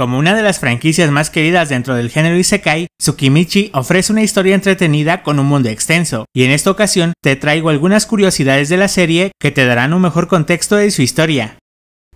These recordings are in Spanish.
Como una de las franquicias más queridas dentro del género Isekai, Tsukimichi ofrece una historia entretenida con un mundo extenso, y en esta ocasión te traigo algunas curiosidades de la serie que te darán un mejor contexto de su historia.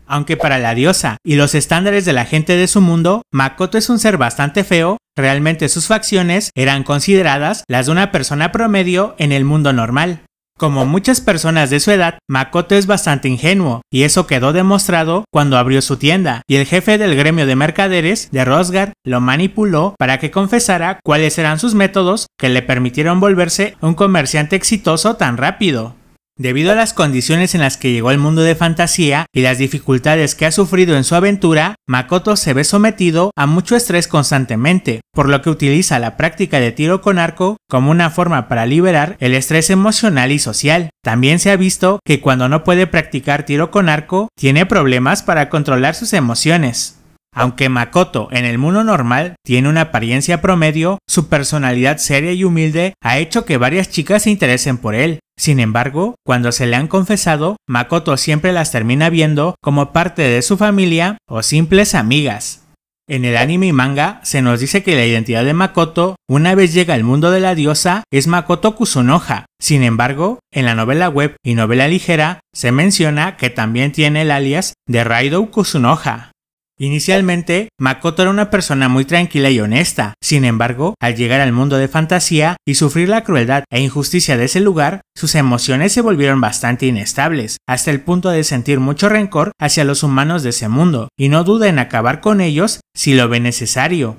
Aunque para la diosa y los estándares de la gente de su mundo, Makoto es un ser bastante feo, realmente sus facciones eran consideradas las de una persona promedio en el mundo normal. Como muchas personas de su edad, Makoto es bastante ingenuo, y eso quedó demostrado cuando abrió su tienda, y el jefe del gremio de mercaderes de Rosgar lo manipuló para que confesara cuáles eran sus métodos que le permitieron volverse un comerciante exitoso tan rápido. Debido a las condiciones en las que llegó al mundo de fantasía y las dificultades que ha sufrido en su aventura, Makoto se ve sometido a mucho estrés constantemente, por lo que utiliza la práctica de tiro con arco como una forma para liberar el estrés emocional y social. También se ha visto que cuando no puede practicar tiro con arco, tiene problemas para controlar sus emociones. Aunque Makoto en el mundo normal tiene una apariencia promedio, su personalidad seria y humilde ha hecho que varias chicas se interesen por él. Sin embargo, cuando se le han confesado, Makoto siempre las termina viendo como parte de su familia o simples amigas. En el anime y manga se nos dice que la identidad de Makoto, una vez llega al mundo de la diosa, es Makoto Kusunoha. Sin embargo, en la novela web y novela ligera se menciona que también tiene el alias de Raido Kusunoha. Inicialmente, Makoto era una persona muy tranquila y honesta, sin embargo, al llegar al mundo de fantasía y sufrir la crueldad e injusticia de ese lugar, sus emociones se volvieron bastante inestables, hasta el punto de sentir mucho rencor hacia los humanos de ese mundo, y no duda en acabar con ellos si lo ve necesario.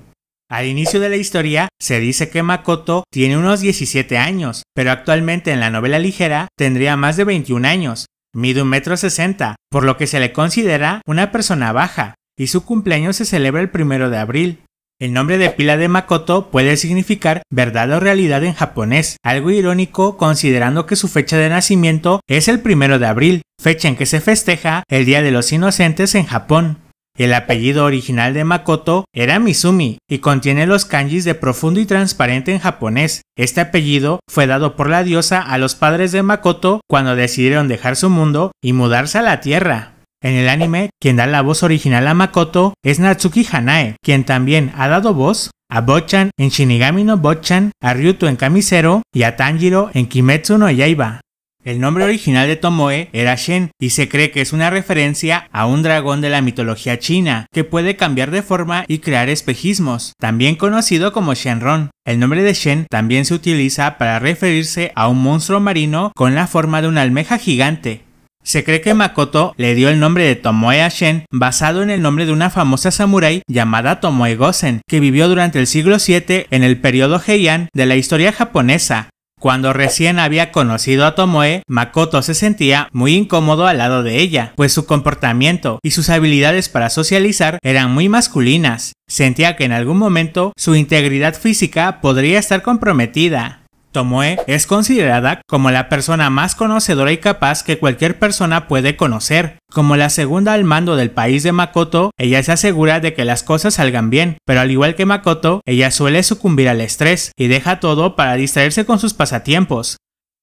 Al inicio de la historia, se dice que Makoto tiene unos 17 años, pero actualmente en la novela ligera tendría más de 21 años, mide un metro sesenta, por lo que se le considera una persona baja y su cumpleaños se celebra el primero de abril. El nombre de pila de Makoto puede significar verdad o realidad en japonés, algo irónico considerando que su fecha de nacimiento es el primero de abril, fecha en que se festeja el Día de los Inocentes en Japón. El apellido original de Makoto era Mizumi y contiene los kanjis de profundo y transparente en japonés. Este apellido fue dado por la diosa a los padres de Makoto cuando decidieron dejar su mundo y mudarse a la Tierra. En el anime, quien da la voz original a Makoto es Natsuki Hanae, quien también ha dado voz a Bochan en Shinigami no Bochan, a Ryuto en Camisero y a Tanjiro en Kimetsu no Yaiba. El nombre original de Tomoe era Shen y se cree que es una referencia a un dragón de la mitología china que puede cambiar de forma y crear espejismos, también conocido como Shenron. El nombre de Shen también se utiliza para referirse a un monstruo marino con la forma de una almeja gigante, se cree que Makoto le dio el nombre de Tomoe Ashen basado en el nombre de una famosa samurái llamada Tomoe Gosen, que vivió durante el siglo VII en el periodo Heian de la historia japonesa. Cuando recién había conocido a Tomoe, Makoto se sentía muy incómodo al lado de ella, pues su comportamiento y sus habilidades para socializar eran muy masculinas. Sentía que en algún momento su integridad física podría estar comprometida. Tomoe es considerada como la persona más conocedora y capaz que cualquier persona puede conocer. Como la segunda al mando del país de Makoto, ella se asegura de que las cosas salgan bien, pero al igual que Makoto, ella suele sucumbir al estrés y deja todo para distraerse con sus pasatiempos.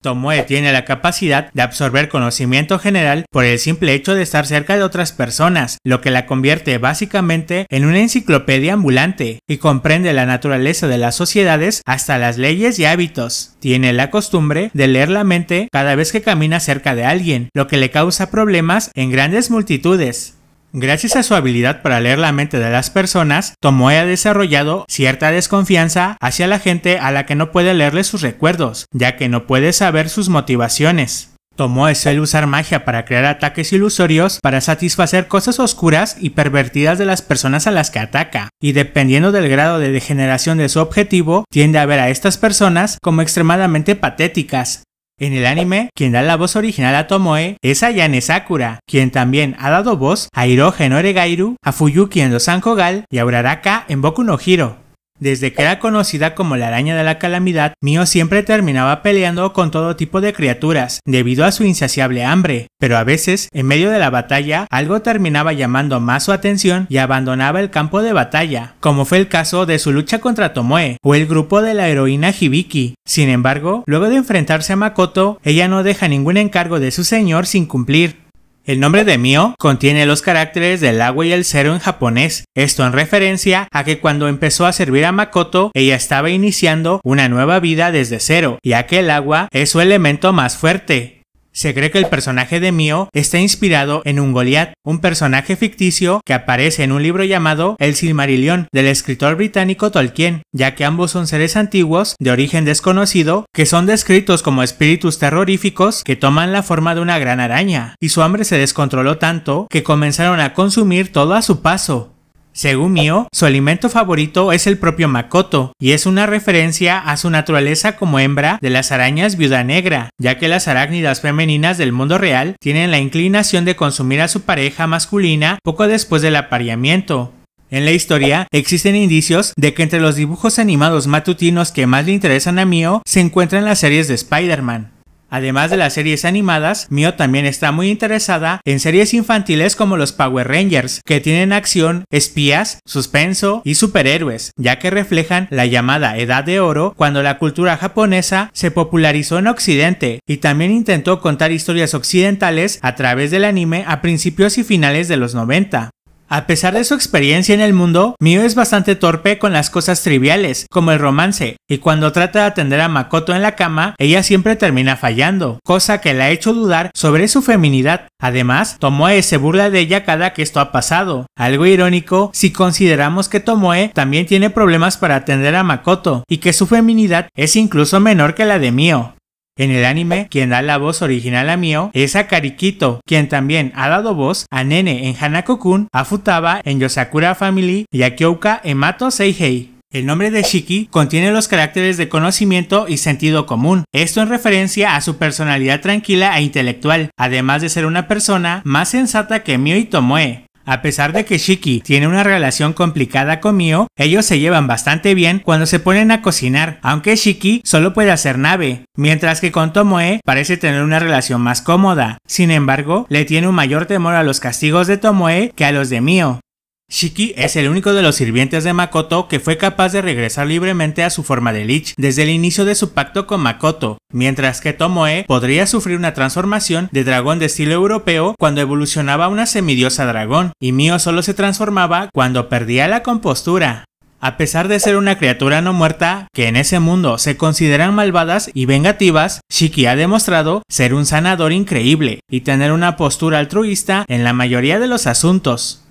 Tomoe tiene la capacidad de absorber conocimiento general por el simple hecho de estar cerca de otras personas, lo que la convierte básicamente en una enciclopedia ambulante y comprende la naturaleza de las sociedades hasta las leyes y hábitos. Tiene la costumbre de leer la mente cada vez que camina cerca de alguien, lo que le causa problemas en grandes multitudes. Gracias a su habilidad para leer la mente de las personas, Tomoe ha desarrollado cierta desconfianza hacia la gente a la que no puede leerle sus recuerdos, ya que no puede saber sus motivaciones. Tomoe suele usar magia para crear ataques ilusorios para satisfacer cosas oscuras y pervertidas de las personas a las que ataca, y dependiendo del grado de degeneración de su objetivo, tiende a ver a estas personas como extremadamente patéticas, en el anime, quien da la voz original a Tomoe es Ayane Sakura, quien también ha dado voz a en Oregairu, a Fuyuki en Los Kogal y a Uraraka en Boku no Hiro. Desde que era conocida como la araña de la calamidad, Mio siempre terminaba peleando con todo tipo de criaturas, debido a su insaciable hambre, pero a veces, en medio de la batalla, algo terminaba llamando más su atención y abandonaba el campo de batalla, como fue el caso de su lucha contra Tomoe, o el grupo de la heroína Hibiki. Sin embargo, luego de enfrentarse a Makoto, ella no deja ningún encargo de su señor sin cumplir, el nombre de Mio contiene los caracteres del agua y el cero en japonés, esto en referencia a que cuando empezó a servir a Makoto, ella estaba iniciando una nueva vida desde cero, ya que el agua es su elemento más fuerte. Se cree que el personaje de Mio está inspirado en un Goliath, un personaje ficticio que aparece en un libro llamado El Silmarillion del escritor británico Tolkien, ya que ambos son seres antiguos de origen desconocido que son descritos como espíritus terroríficos que toman la forma de una gran araña, y su hambre se descontroló tanto que comenzaron a consumir todo a su paso, según Mio, su alimento favorito es el propio Makoto, y es una referencia a su naturaleza como hembra de las arañas viuda negra, ya que las arácnidas femeninas del mundo real tienen la inclinación de consumir a su pareja masculina poco después del apareamiento. En la historia existen indicios de que entre los dibujos animados matutinos que más le interesan a Mio se encuentran las series de Spider-Man. Además de las series animadas, Mio también está muy interesada en series infantiles como los Power Rangers, que tienen acción, espías, suspenso y superhéroes, ya que reflejan la llamada Edad de Oro cuando la cultura japonesa se popularizó en Occidente y también intentó contar historias occidentales a través del anime a principios y finales de los 90. A pesar de su experiencia en el mundo, Mio es bastante torpe con las cosas triviales, como el romance, y cuando trata de atender a Makoto en la cama, ella siempre termina fallando, cosa que la ha hecho dudar sobre su feminidad. Además, Tomoe se burla de ella cada que esto ha pasado, algo irónico si consideramos que Tomoe también tiene problemas para atender a Makoto y que su feminidad es incluso menor que la de Mio. En el anime, quien da la voz original a Mio es a Karikito, quien también ha dado voz a Nene en Hanako-kun, a Futaba en Yosakura Family y a Kyouka en Mato Seihei. El nombre de Shiki contiene los caracteres de conocimiento y sentido común, esto en referencia a su personalidad tranquila e intelectual, además de ser una persona más sensata que Mio y Tomoe. A pesar de que Shiki tiene una relación complicada con Mio, ellos se llevan bastante bien cuando se ponen a cocinar, aunque Shiki solo puede hacer nave, mientras que con Tomoe parece tener una relación más cómoda. Sin embargo, le tiene un mayor temor a los castigos de Tomoe que a los de Mio. Shiki es el único de los sirvientes de Makoto que fue capaz de regresar libremente a su forma de Lich desde el inicio de su pacto con Makoto, mientras que Tomoe podría sufrir una transformación de dragón de estilo europeo cuando evolucionaba a una semidiosa dragón, y Mio solo se transformaba cuando perdía la compostura. A pesar de ser una criatura no muerta, que en ese mundo se consideran malvadas y vengativas, Shiki ha demostrado ser un sanador increíble y tener una postura altruista en la mayoría de los asuntos.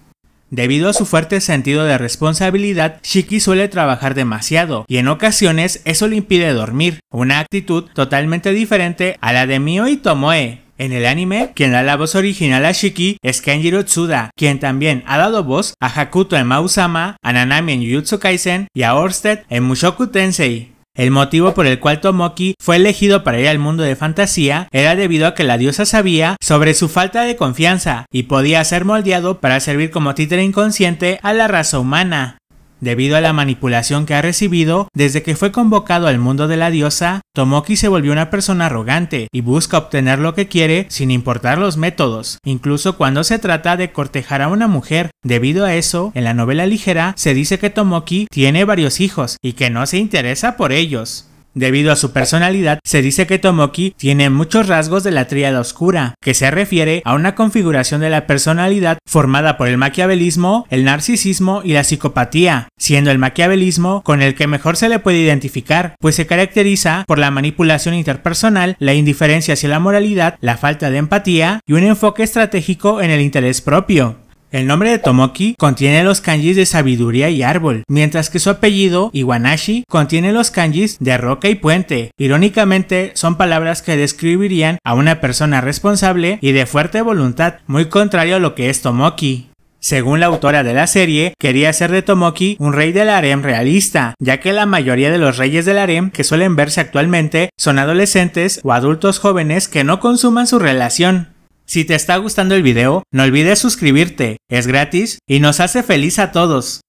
Debido a su fuerte sentido de responsabilidad, Shiki suele trabajar demasiado y en ocasiones eso le impide dormir, una actitud totalmente diferente a la de Mio y Tomoe. En el anime, quien da la voz original a Shiki es Kenjiro Tsuda, quien también ha dado voz a Hakuto en Mausama, a Nanami en Jujutsu Kaisen y a Orsted en Mushoku Tensei. El motivo por el cual Tomoki fue elegido para ir al mundo de fantasía era debido a que la diosa sabía sobre su falta de confianza y podía ser moldeado para servir como títere inconsciente a la raza humana. Debido a la manipulación que ha recibido, desde que fue convocado al mundo de la diosa, Tomoki se volvió una persona arrogante y busca obtener lo que quiere sin importar los métodos, incluso cuando se trata de cortejar a una mujer. Debido a eso, en la novela ligera se dice que Tomoki tiene varios hijos y que no se interesa por ellos. Debido a su personalidad, se dice que Tomoki tiene muchos rasgos de la tríada oscura, que se refiere a una configuración de la personalidad formada por el maquiavelismo, el narcisismo y la psicopatía, siendo el maquiavelismo con el que mejor se le puede identificar, pues se caracteriza por la manipulación interpersonal, la indiferencia hacia la moralidad, la falta de empatía y un enfoque estratégico en el interés propio. El nombre de Tomoki contiene los kanjis de sabiduría y árbol, mientras que su apellido, Iwanashi, contiene los kanjis de roca y puente. Irónicamente, son palabras que describirían a una persona responsable y de fuerte voluntad, muy contrario a lo que es Tomoki. Según la autora de la serie, quería hacer de Tomoki un rey del harem realista, ya que la mayoría de los reyes del harem que suelen verse actualmente son adolescentes o adultos jóvenes que no consuman su relación. Si te está gustando el video, no olvides suscribirte, es gratis y nos hace feliz a todos.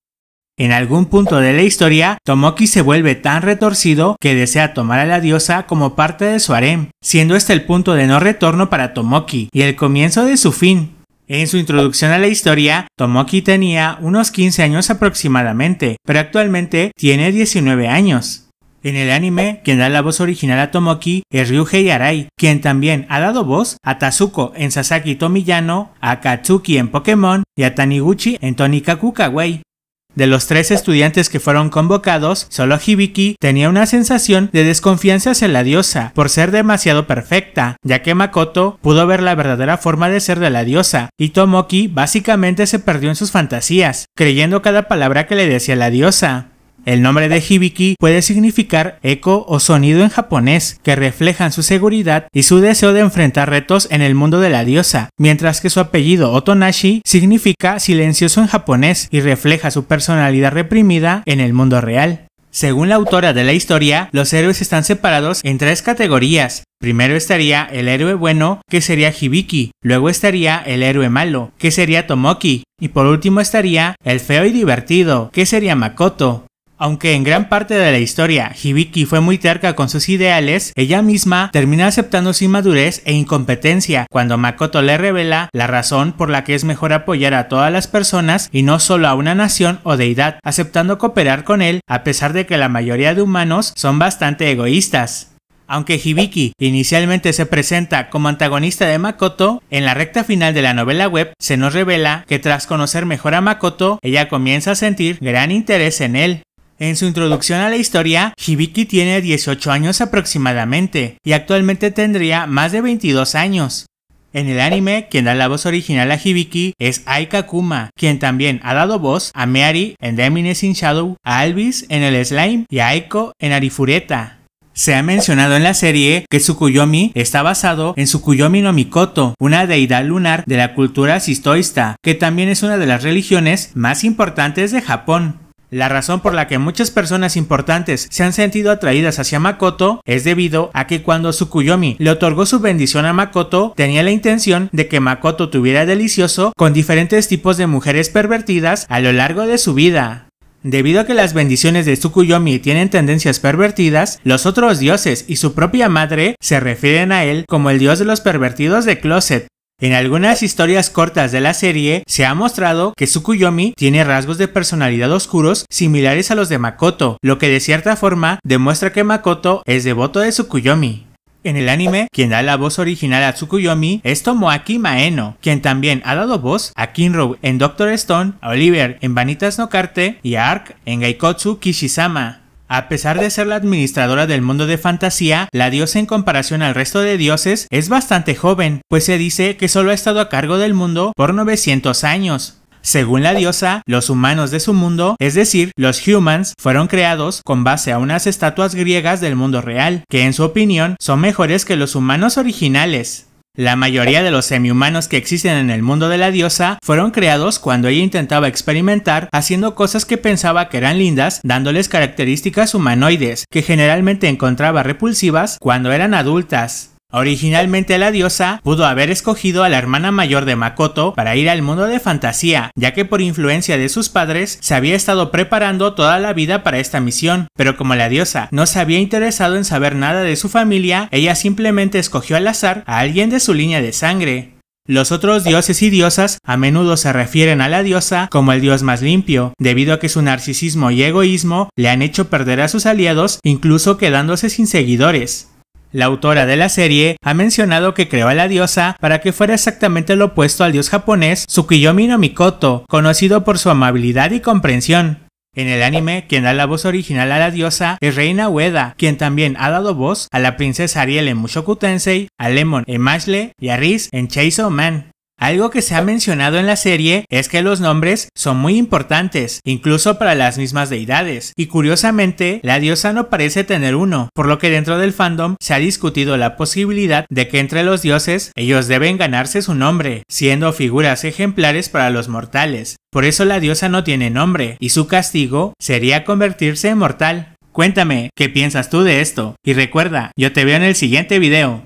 En algún punto de la historia, Tomoki se vuelve tan retorcido que desea tomar a la diosa como parte de su harem, siendo este el punto de no retorno para Tomoki y el comienzo de su fin. En su introducción a la historia, Tomoki tenía unos 15 años aproximadamente, pero actualmente tiene 19 años. En el anime, quien da la voz original a Tomoki es Ryuhei Arai, quien también ha dado voz a Tazuko en Sasaki Tomiyano, a Katsuki en Pokémon y a Taniguchi en Tonika Kawaii. De los tres estudiantes que fueron convocados, solo Hibiki tenía una sensación de desconfianza hacia la diosa por ser demasiado perfecta, ya que Makoto pudo ver la verdadera forma de ser de la diosa, y Tomoki básicamente se perdió en sus fantasías, creyendo cada palabra que le decía la diosa. El nombre de Hibiki puede significar eco o sonido en japonés, que reflejan su seguridad y su deseo de enfrentar retos en el mundo de la diosa, mientras que su apellido Otonashi significa silencioso en japonés y refleja su personalidad reprimida en el mundo real. Según la autora de la historia, los héroes están separados en tres categorías. Primero estaría el héroe bueno, que sería Hibiki, luego estaría el héroe malo, que sería Tomoki, y por último estaría el feo y divertido, que sería Makoto. Aunque en gran parte de la historia Hibiki fue muy terca con sus ideales, ella misma termina aceptando su inmadurez e incompetencia cuando Makoto le revela la razón por la que es mejor apoyar a todas las personas y no solo a una nación o deidad, aceptando cooperar con él a pesar de que la mayoría de humanos son bastante egoístas. Aunque Hibiki inicialmente se presenta como antagonista de Makoto, en la recta final de la novela web se nos revela que tras conocer mejor a Makoto, ella comienza a sentir gran interés en él. En su introducción a la historia, Hibiki tiene 18 años aproximadamente y actualmente tendría más de 22 años. En el anime, quien da la voz original a Hibiki es Aika Kuma, quien también ha dado voz a Meari en Demines in Shadow, a Alvis en el Slime y a Aiko en Arifureta. Se ha mencionado en la serie que Tsukuyomi está basado en Tsukuyomi no Mikoto, una deidad lunar de la cultura sistoista, que también es una de las religiones más importantes de Japón. La razón por la que muchas personas importantes se han sentido atraídas hacia Makoto es debido a que cuando Tsukuyomi le otorgó su bendición a Makoto, tenía la intención de que Makoto tuviera delicioso con diferentes tipos de mujeres pervertidas a lo largo de su vida. Debido a que las bendiciones de Tsukuyomi tienen tendencias pervertidas, los otros dioses y su propia madre se refieren a él como el dios de los pervertidos de Closet, en algunas historias cortas de la serie se ha mostrado que Tsukuyomi tiene rasgos de personalidad oscuros similares a los de Makoto, lo que de cierta forma demuestra que Makoto es devoto de Tsukuyomi. En el anime, quien da la voz original a Tsukuyomi es Tomoaki Maeno, quien también ha dado voz a Kinro en Doctor Stone, a Oliver en Vanitas no Karte y a Ark en Gaikotsu Kishisama. A pesar de ser la administradora del mundo de fantasía, la diosa en comparación al resto de dioses es bastante joven, pues se dice que solo ha estado a cargo del mundo por 900 años. Según la diosa, los humanos de su mundo, es decir, los humans, fueron creados con base a unas estatuas griegas del mundo real, que en su opinión son mejores que los humanos originales. La mayoría de los semihumanos que existen en el mundo de la diosa fueron creados cuando ella intentaba experimentar haciendo cosas que pensaba que eran lindas, dándoles características humanoides, que generalmente encontraba repulsivas cuando eran adultas. Originalmente la diosa pudo haber escogido a la hermana mayor de Makoto para ir al mundo de fantasía, ya que por influencia de sus padres se había estado preparando toda la vida para esta misión, pero como la diosa no se había interesado en saber nada de su familia, ella simplemente escogió al azar a alguien de su línea de sangre. Los otros dioses y diosas a menudo se refieren a la diosa como el dios más limpio, debido a que su narcisismo y egoísmo le han hecho perder a sus aliados, incluso quedándose sin seguidores. La autora de la serie ha mencionado que creó a la diosa para que fuera exactamente lo opuesto al dios japonés Tsukuyomi no Mikoto, conocido por su amabilidad y comprensión. En el anime, quien da la voz original a la diosa es Reina Ueda, quien también ha dado voz a la princesa Ariel en Mushoku Tensei, a Lemon en Mashle y a Riz en Chainsaw Man. Algo que se ha mencionado en la serie es que los nombres son muy importantes, incluso para las mismas deidades, y curiosamente, la diosa no parece tener uno, por lo que dentro del fandom se ha discutido la posibilidad de que entre los dioses ellos deben ganarse su nombre, siendo figuras ejemplares para los mortales. Por eso la diosa no tiene nombre, y su castigo sería convertirse en mortal. Cuéntame, ¿qué piensas tú de esto? Y recuerda, yo te veo en el siguiente video.